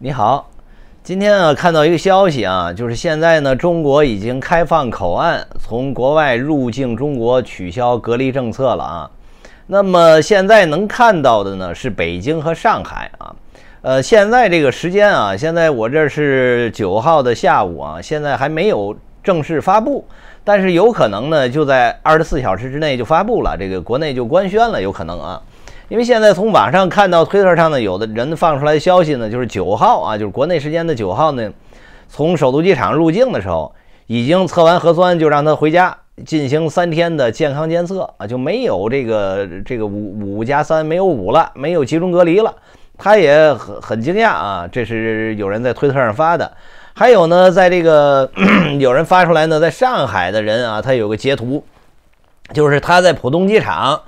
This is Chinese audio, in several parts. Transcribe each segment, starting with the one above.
你好，今天啊看到一个消息啊，就是现在呢，中国已经开放口岸，从国外入境中国取消隔离政策了啊。那么现在能看到的呢是北京和上海啊。呃，现在这个时间啊，现在我这是九号的下午啊，现在还没有正式发布，但是有可能呢，就在二十四小时之内就发布了，这个国内就官宣了，有可能啊。因为现在从网上看到推特上呢，有的人放出来的消息呢，就是九号啊，就是国内时间的九号呢，从首都机场入境的时候，已经测完核酸，就让他回家进行三天的健康监测啊，就没有这个这个五五加三没有五了，没有集中隔离了，他也很很惊讶啊，这是有人在推特上发的，还有呢，在这个 有人发出来呢，在上海的人啊，他有个截图，就是他在浦东机场。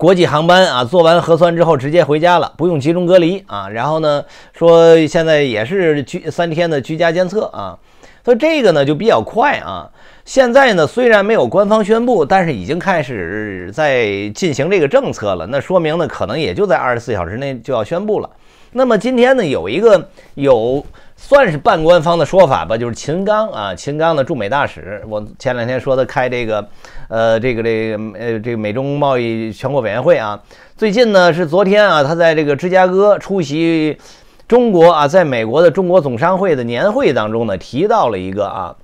国际航班啊，做完核酸之后直接回家了，不用集中隔离啊。然后呢，说现在也是居三天的居家监测啊。所以这个呢就比较快啊。现在呢虽然没有官方宣布，但是已经开始在进行这个政策了。那说明呢可能也就在二十四小时内就要宣布了。那么今天呢有一个有。算是半官方的说法吧，就是秦刚啊，秦刚的驻美大使。我前两天说的开这个，呃，这个这个呃，这个美中贸易全国委员会啊。最近呢是昨天啊，他在这个芝加哥出席中国啊，在美国的中国总商会的年会当中呢，提到了一个啊。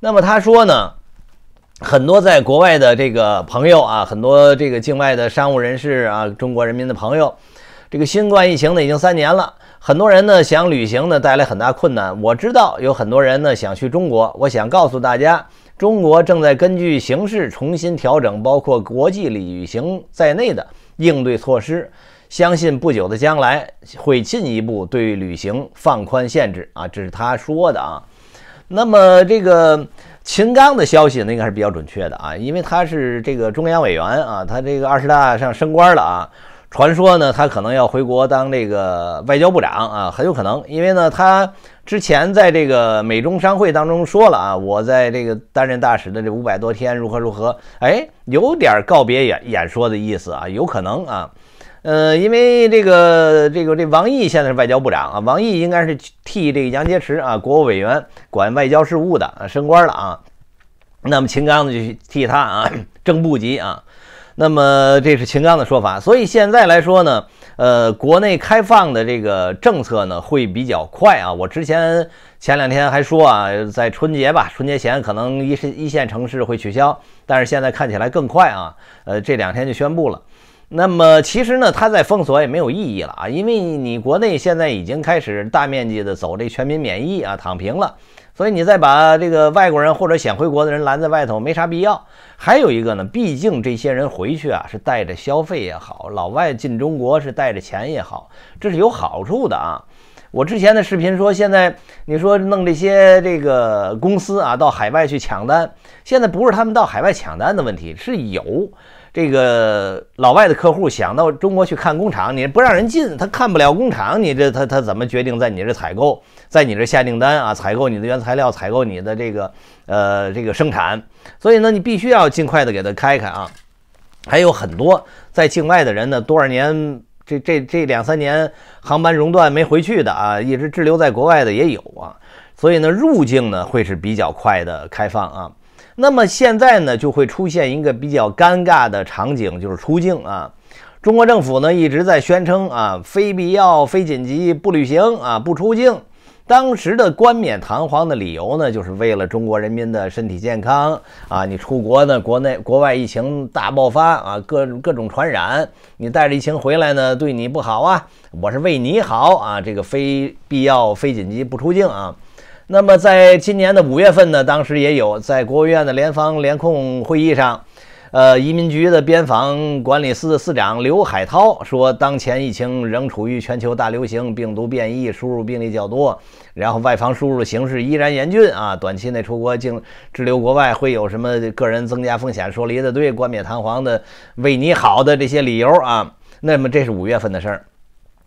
那么他说呢，很多在国外的这个朋友啊，很多这个境外的商务人士啊，中国人民的朋友，这个新冠疫情呢已经三年了。很多人呢想旅行呢，带来很大困难。我知道有很多人呢想去中国，我想告诉大家，中国正在根据形势重新调整包括国际旅行在内的应对措施。相信不久的将来会进一步对旅行放宽限制啊，这是他说的啊。那么这个秦刚的消息呢应该是比较准确的啊，因为他是这个中央委员啊，他这个二十大上升官了啊。传说呢，他可能要回国当这个外交部长啊，很有可能，因为呢，他之前在这个美中商会当中说了啊，我在这个担任大使的这五百多天如何如何，哎，有点告别演演说的意思啊，有可能啊，呃，因为这个这个这王毅现在是外交部长啊，王毅应该是替这个杨洁篪啊，国务委员管外交事务的啊，升官了啊，那么秦刚呢就替他啊正部级啊。那么这是秦刚的说法，所以现在来说呢，呃，国内开放的这个政策呢会比较快啊。我之前前两天还说啊，在春节吧，春节前可能一一线城市会取消，但是现在看起来更快啊，呃，这两天就宣布了。那么其实呢，他在封锁也没有意义了啊，因为你国内现在已经开始大面积的走这全民免疫啊，躺平了，所以你再把这个外国人或者想回国的人拦在外头没啥必要。还有一个呢，毕竟这些人回去啊是带着消费也好，老外进中国是带着钱也好，这是有好处的啊。我之前的视频说，现在你说弄这些这个公司啊到海外去抢单，现在不是他们到海外抢单的问题，是有。这个老外的客户想到中国去看工厂，你不让人进，他看不了工厂，你这他他怎么决定在你这采购，在你这下订单啊？采购你的原材料，采购你的这个呃这个生产，所以呢，你必须要尽快的给他开开啊。还有很多在境外的人呢，多少年这这这两三年航班熔断没回去的啊，一直滞留在国外的也有啊，所以呢，入境呢会是比较快的开放啊。那么现在呢，就会出现一个比较尴尬的场景，就是出境啊。中国政府呢一直在宣称啊，非必要、非紧急不旅行啊，不出境。当时的冠冕堂皇的理由呢，就是为了中国人民的身体健康啊。你出国呢，国内、国外疫情大爆发啊，各各种传染，你带着疫情回来呢，对你不好啊。我是为你好啊，这个非必要、非紧急不出境啊。那么，在今年的五月份呢，当时也有在国务院的联防联控会议上，呃，移民局的边防管理司司长刘海涛说，当前疫情仍处于全球大流行，病毒变异，输入病例较多，然后外防输入形势依然严峻啊，短期内出国境滞留国外会有什么个人增加风险？说离得对，冠冕堂皇的为你好的这些理由啊，那么这是五月份的事儿。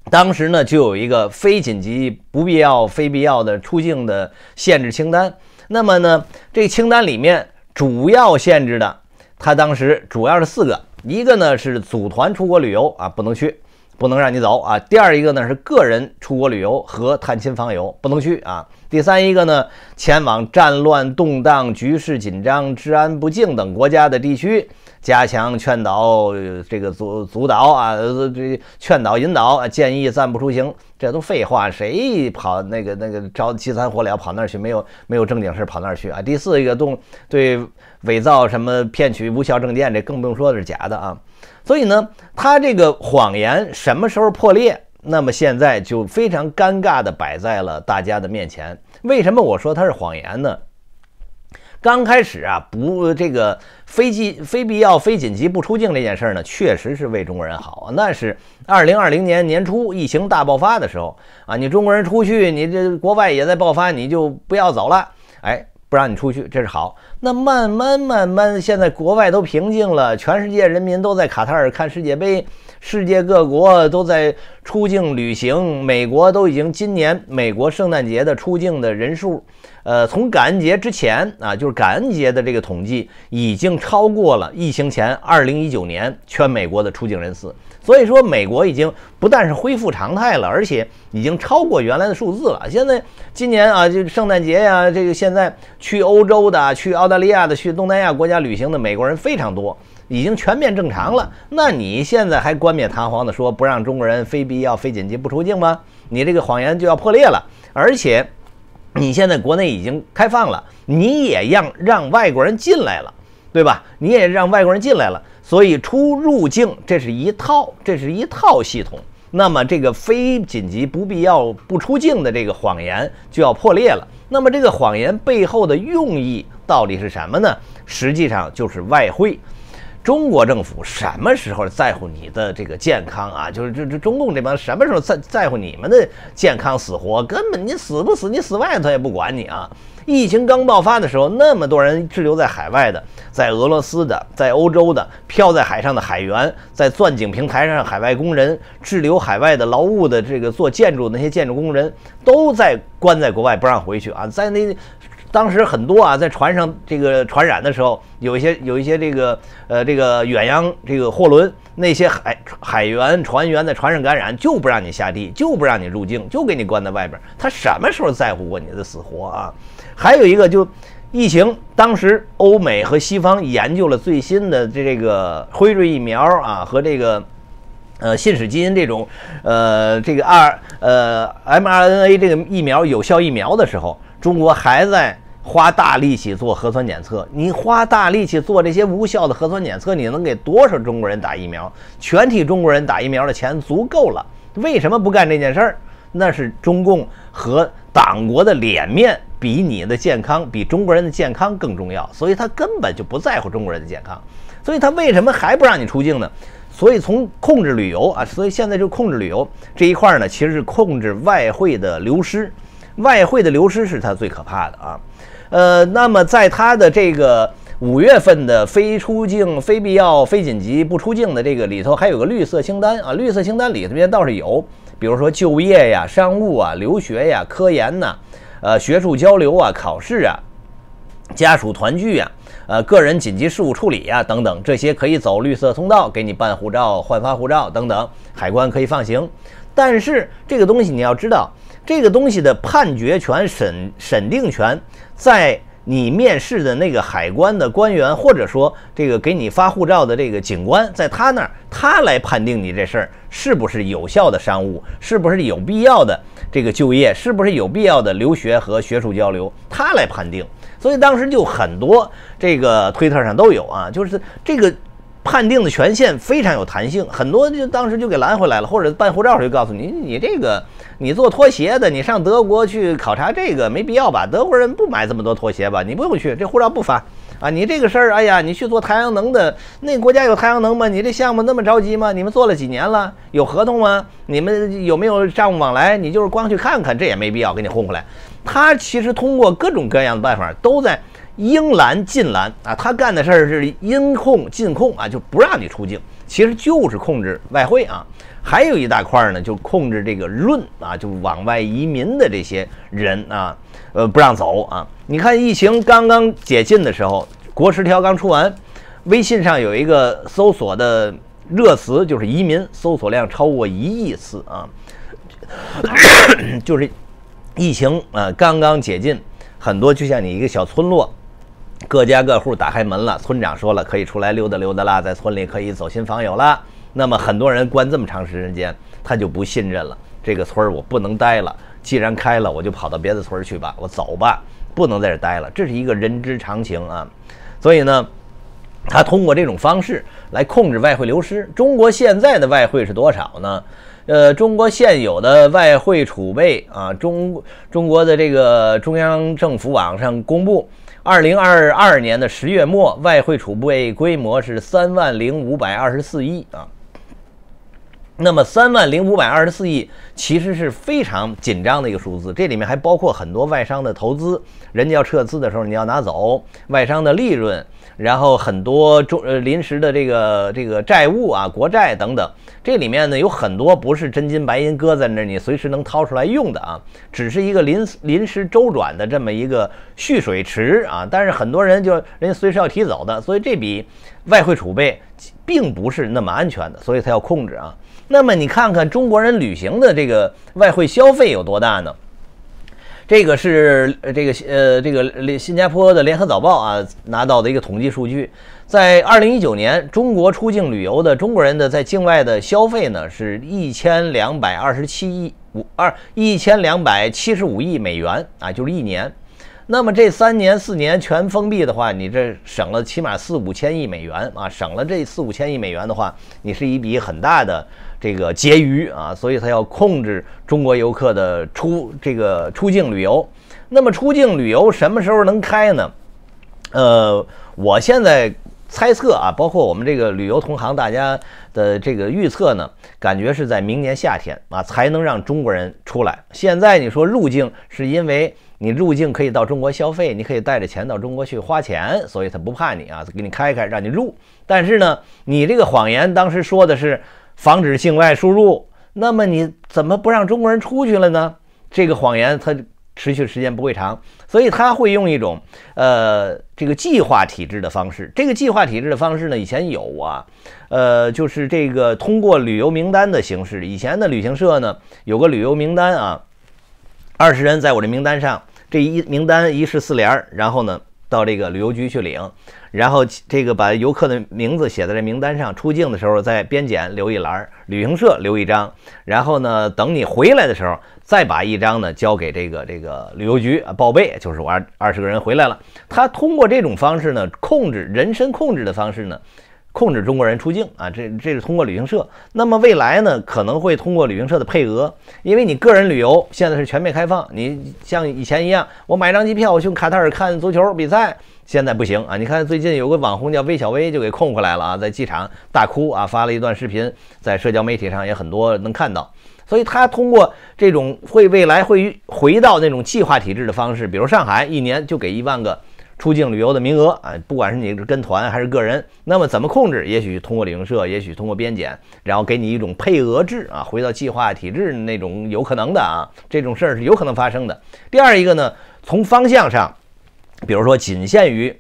当时呢，就有一个非紧急、不必要、非必要的出境的限制清单。那么呢，这清单里面主要限制的，它当时主要是四个：一个呢是组团出国旅游啊，不能去，不能让你走啊；第二一个呢是个人出国旅游和探亲访友不能去啊；第三一个呢，前往战乱动荡、局势紧张、治安不敬等国家的地区。加强劝导，这个阻阻导啊，这劝导引导，建议暂不出行，这都废话，谁跑那个那个着急三火燎跑那儿去？没有没有正经事跑那儿去啊？第四一个动对伪造什么骗取无效证件，这更不用说是假的啊！所以呢，他这个谎言什么时候破裂？那么现在就非常尴尬的摆在了大家的面前。为什么我说他是谎言呢？刚开始啊，不，这个非急、非必要、非紧急不出境这件事儿呢，确实是为中国人好。那是二零二零年年初疫情大爆发的时候啊，你中国人出去，你这国外也在爆发，你就不要走了。哎。不让你出去，这是好。那慢慢慢慢，现在国外都平静了，全世界人民都在卡塔尔看世界杯，世界各国都在出境旅行。美国都已经今年美国圣诞节的出境的人数，呃，从感恩节之前啊，就是感恩节的这个统计，已经超过了疫情前二零一九年全美国的出境人次。所以说，美国已经不但是恢复常态了，而且已经超过原来的数字了。现在今年啊，就圣诞节呀，这个现在去欧洲的、去澳大利亚的、去东南亚国家旅行的美国人非常多，已经全面正常了。那你现在还冠冕堂皇的说不让中国人非必要、非紧急不出境吗？你这个谎言就要破裂了。而且，你现在国内已经开放了，你也让让外国人进来了，对吧？你也让外国人进来了。所以出入境，这是一套，这是一套系统。那么这个非紧急、不必要不出境的这个谎言就要破裂了。那么这个谎言背后的用意到底是什么呢？实际上就是外汇。中国政府什么时候在乎你的这个健康啊？就是这这中共这帮什么时候在在乎你们的健康死活？根本你死不死，你死外头也不管你啊。疫情刚爆发的时候，那么多人滞留在海外的，在俄罗斯的，在欧洲的，漂在海上的海员，在钻井平台上海外工人滞留海外的劳务的这个做建筑的那些建筑工人都在关在国外不让回去啊，在那当时很多啊在船上这个传染的时候，有一些有一些这个呃这个远洋这个货轮那些海海员船员在船上感染就不让你下地，就不让你入境，就给你关在外边。他什么时候在乎过你的死活啊？还有一个，就疫情当时，欧美和西方研究了最新的这个辉瑞疫苗啊，和这个，呃，信使基因这种，呃，这个二呃 mRNA 这个疫苗有效疫苗的时候，中国还在花大力气做核酸检测。你花大力气做这些无效的核酸检测，你能给多少中国人打疫苗？全体中国人打疫苗的钱足够了，为什么不干这件事儿？那是中共和党国的脸面。比你的健康比中国人的健康更重要，所以他根本就不在乎中国人的健康，所以他为什么还不让你出境呢？所以从控制旅游啊，所以现在就控制旅游这一块呢，其实是控制外汇的流失，外汇的流失是他最可怕的啊。呃，那么在他的这个五月份的非出境、非必要、非紧急不出境的这个里头，还有个绿色清单啊，绿色清单里头边倒是有，比如说就业呀、商务啊、留学呀、科研呐。呃，学术交流啊，考试啊，家属团聚啊，呃，个人紧急事务处理啊，等等，这些可以走绿色通道，给你办护照、换发护照等等，海关可以放行。但是这个东西你要知道，这个东西的判决权、审审定权在你面试的那个海关的官员，或者说这个给你发护照的这个警官，在他那儿，他来判定你这事儿是不是有效的商务，是不是有必要的。这个就业是不是有必要的留学和学术交流，他来判定。所以当时就很多这个推特上都有啊，就是这个判定的权限非常有弹性，很多就当时就给拦回来了，或者办护照时就告诉你，你这个你做拖鞋的，你上德国去考察这个没必要吧？德国人不买这么多拖鞋吧？你不用去，这护照不发。啊，你这个事儿，哎呀，你去做太阳能的那国家有太阳能吗？你这项目那么着急吗？你们做了几年了？有合同吗？你们有没有账务往来？你就是光去看看，这也没必要给你混回来。他其实通过各种各样的办法，都在应拦禁拦啊，他干的事儿是因控禁控啊，就不让你出境。其实就是控制外汇啊，还有一大块呢，就控制这个润啊，就往外移民的这些人啊，呃，不让走啊。你看疫情刚刚解禁的时候，国十条刚出完，微信上有一个搜索的热词就是移民，搜索量超过一亿次啊。就是疫情啊刚刚解禁，很多就像你一个小村落。各家各户打开门了，村长说了可以出来溜达溜达啦，在村里可以走亲访友了。那么很多人关这么长时间，他就不信任了。这个村儿我不能待了，既然开了，我就跑到别的村儿去吧，我走吧，不能在这待了。这是一个人之常情啊。所以呢，他通过这种方式来控制外汇流失。中国现在的外汇是多少呢？呃，中国现有的外汇储备啊，中中国的这个中央政府网上公布。二零二二年的十月末，外汇储备规模是三万零五百二十四亿啊。那么三万零五百二十四亿其实是非常紧张的一个数字，这里面还包括很多外商的投资，人家要撤资的时候，你要拿走外商的利润，然后很多中呃临时的这个这个债务啊、国债等等，这里面呢有很多不是真金白银搁在那，你随时能掏出来用的啊，只是一个临临时周转的这么一个蓄水池啊，但是很多人就人家随时要提走的，所以这笔外汇储备。并不是那么安全的，所以它要控制啊。那么你看看中国人旅行的这个外汇消费有多大呢？这个是这个呃这个新加坡的联合早报啊拿到的一个统计数据，在二零一九年，中国出境旅游的中国人的在境外的消费呢是一千两百二十七亿五二一千两百七十五亿美元啊，就是一年。那么这三年四年全封闭的话，你这省了起码四五千亿美元啊！省了这四五千亿美元的话，你是一笔很大的这个结余啊，所以他要控制中国游客的出这个出境旅游。那么出境旅游什么时候能开呢？呃，我现在猜测啊，包括我们这个旅游同行大家的这个预测呢，感觉是在明年夏天啊才能让中国人出来。现在你说入境是因为。你入境可以到中国消费，你可以带着钱到中国去花钱，所以他不怕你啊，给你开开，让你入。但是呢，你这个谎言当时说的是防止境外输入，那么你怎么不让中国人出去了呢？这个谎言它持续时间不会长，所以他会用一种呃这个计划体制的方式。这个计划体制的方式呢，以前有啊，呃，就是这个通过旅游名单的形式，以前的旅行社呢有个旅游名单啊，二十人在我这名单上。这一名单一式四联儿，然后呢，到这个旅游局去领，然后这个把游客的名字写在这名单上，出境的时候在边检留一栏旅行社留一张，然后呢，等你回来的时候再把一张呢交给这个这个旅游局报备，就是我二二十个人回来了，他通过这种方式呢控制人身控制的方式呢。控制中国人出境啊，这这是通过旅行社。那么未来呢，可能会通过旅行社的配额，因为你个人旅游现在是全面开放，你像以前一样，我买张机票我去卡塔尔看足球比赛，现在不行啊。你看最近有个网红叫魏小薇就给控回来了啊，在机场大哭啊，发了一段视频，在社交媒体上也很多能看到。所以他通过这种会未来会回到那种计划体制的方式，比如上海一年就给一万个。出境旅游的名额啊，不管是你是跟团还是个人，那么怎么控制？也许通过旅行社，也许通过边检，然后给你一种配额制啊，回到计划体制那种有可能的啊，这种事儿是有可能发生的。第二一个呢，从方向上，比如说仅限于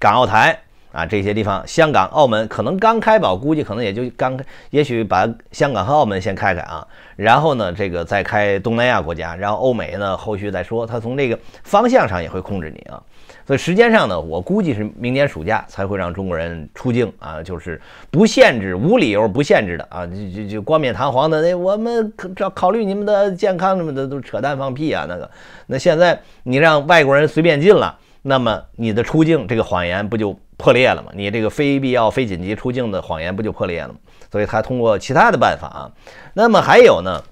港澳台啊这些地方，香港、澳门可能刚开保，估计可能也就刚，也许把香港和澳门先开开啊，然后呢，这个再开东南亚国家，然后欧美呢后续再说。它从这个方向上也会控制你啊。所以时间上呢，我估计是明年暑假才会让中国人出境啊，就是不限制、无理由不限制的啊，就就就冠冕堂皇的那我们考考虑你们的健康什么的都扯淡放屁啊那个，那现在你让外国人随便进了，那么你的出境这个谎言不就破裂了吗？你这个非必要、非紧急出境的谎言不就破裂了吗？所以他通过其他的办法啊，那么还有呢，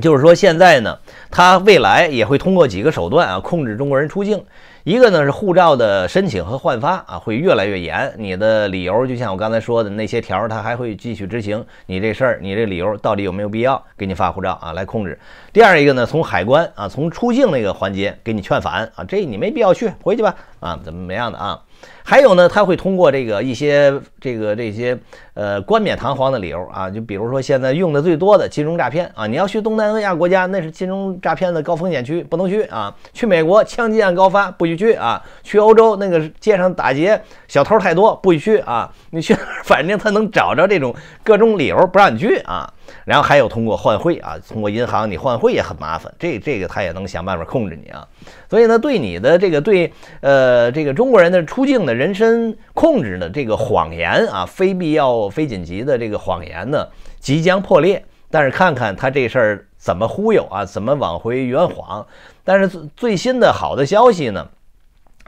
就是说现在呢，他未来也会通过几个手段啊控制中国人出境。一个呢是护照的申请和换发啊，会越来越严。你的理由就像我刚才说的那些条儿，他还会继续执行。你这事儿，你这理由到底有没有必要给你发护照啊？来控制。第二一个呢，从海关啊，从出境那个环节给你劝返啊，这你没必要去，回去吧啊，怎么怎么样的啊。还有呢，他会通过这个一些这个这些呃冠冕堂皇的理由啊，就比如说现在用的最多的金融诈骗啊，你要去东南亚国家，那是金融诈骗的高风险区，不能去啊；去美国枪击案高发，不许去啊；去欧洲那个街上打劫小偷太多，不许去啊。你去，反正他能找着这种各种理由不让你去啊。然后还有通过换汇啊，通过银行你换汇也很麻烦，这这个他也能想办法控制你啊。所以呢，对你的这个对呃这个中国人的出境的人身控制的这个谎言啊，非必要非紧急的这个谎言呢，即将破裂。但是看看他这事儿怎么忽悠啊，怎么往回圆谎。但是最新的好的消息呢？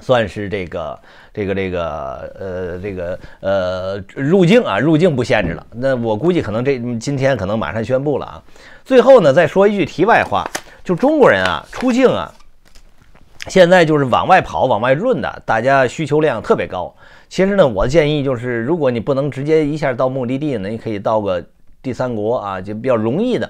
算是这个这个这个呃这个呃入境啊入境不限制了，那我估计可能这今天可能马上宣布了啊。最后呢再说一句题外话，就中国人啊出境啊，现在就是往外跑往外润的，大家需求量特别高。其实呢我建议就是，如果你不能直接一下到目的地呢，你可以到个第三国啊，就比较容易的。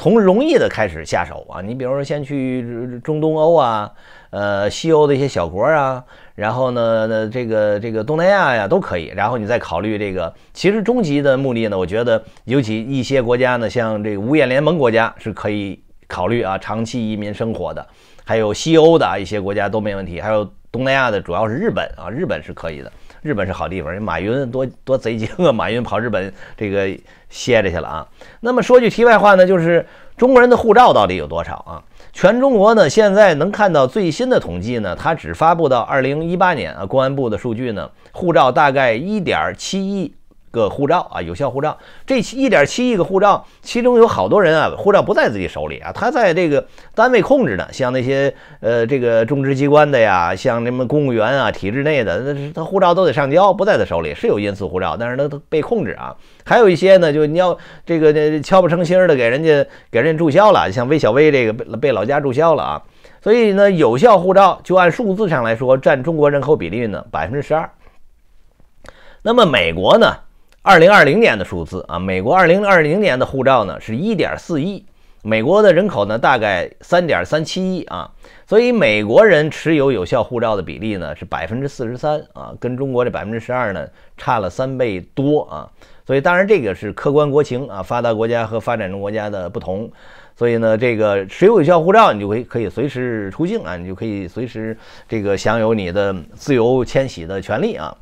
从容易的开始下手啊，你比如说先去中东欧啊，呃，西欧的一些小国啊，然后呢，呢这个这个东南亚呀都可以，然后你再考虑这个，其实终极的目的呢，我觉得尤其一些国家呢，像这个五眼联盟国家是可以考虑啊，长期移民生活的，还有西欧的啊一些国家都没问题，还有东南亚的主要是日本啊，日本是可以的。日本是好地方，人马云多多贼精啊！马云跑日本这个歇着去了啊。那么说句题外话呢，就是中国人的护照到底有多少啊？全中国呢，现在能看到最新的统计呢，它只发布到二零一八年啊，公安部的数据呢，护照大概一点七亿。个护照啊，有效护照，这一点七亿个护照，其中有好多人啊，护照不在自己手里啊，他在这个单位控制的，像那些呃这个种植机关的呀，像什么公务员啊，体制内的，那是他护照都得上交，不在他手里，是有因私护照，但是他都被控制啊。还有一些呢，就你要这个敲不成心的，给人家给人家注销了，像魏小薇这个被被老家注销了啊。所以呢，有效护照就按数字上来说，占中国人口比例呢百分之十二。那么美国呢？二零二零年的数字啊，美国二零二零年的护照呢是一点四亿，美国的人口呢大概三点三七亿啊，所以美国人持有有效护照的比例呢是百分之四十三啊，跟中国这百分之十二呢差了三倍多啊，所以当然这个是客观国情啊，发达国家和发展中国家的不同，所以呢这个持有有效护照你就可以可以随时出境啊，你就可以随时这个享有你的自由迁徙的权利啊。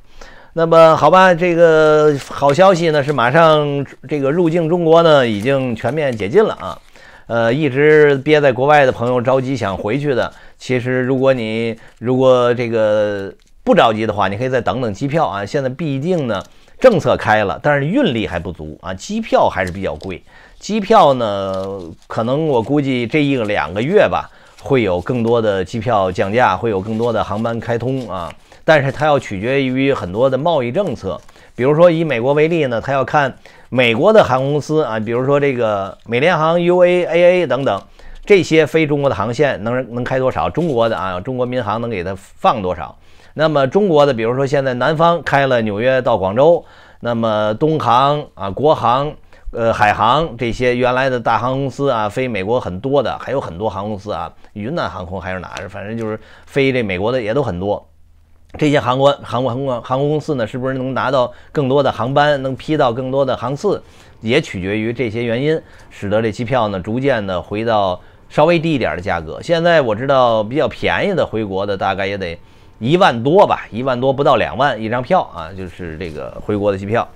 那么好吧，这个好消息呢是马上这个入境中国呢已经全面解禁了啊，呃，一直憋在国外的朋友着急想回去的，其实如果你如果这个不着急的话，你可以再等等机票啊。现在毕竟呢政策开了，但是运力还不足啊，机票还是比较贵。机票呢，可能我估计这一个两个月吧，会有更多的机票降价，会有更多的航班开通啊。但是它要取决于很多的贸易政策，比如说以美国为例呢，它要看美国的航空公司啊，比如说这个美联航、U A A A 等等这些非中国的航线能能开多少，中国的啊中国民航能给它放多少。那么中国的，比如说现在南方开了纽约到广州，那么东航啊、国航、呃海航这些原来的大航空公司啊，飞美国很多的，还有很多航空公司啊，云南航空还是哪，反正就是飞这美国的也都很多。这些航空航空航空航空公司呢，是不是能拿到更多的航班，能批到更多的航次，也取决于这些原因，使得这机票呢逐渐的回到稍微低一点的价格。现在我知道比较便宜的回国的大概也得一万多吧，一万多不到两万一张票啊，就是这个回国的机票。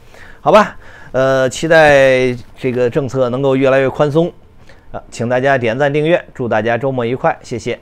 好吧，呃，期待这个政策能够越来越宽松啊，请大家点赞订阅，祝大家周末愉快，谢谢。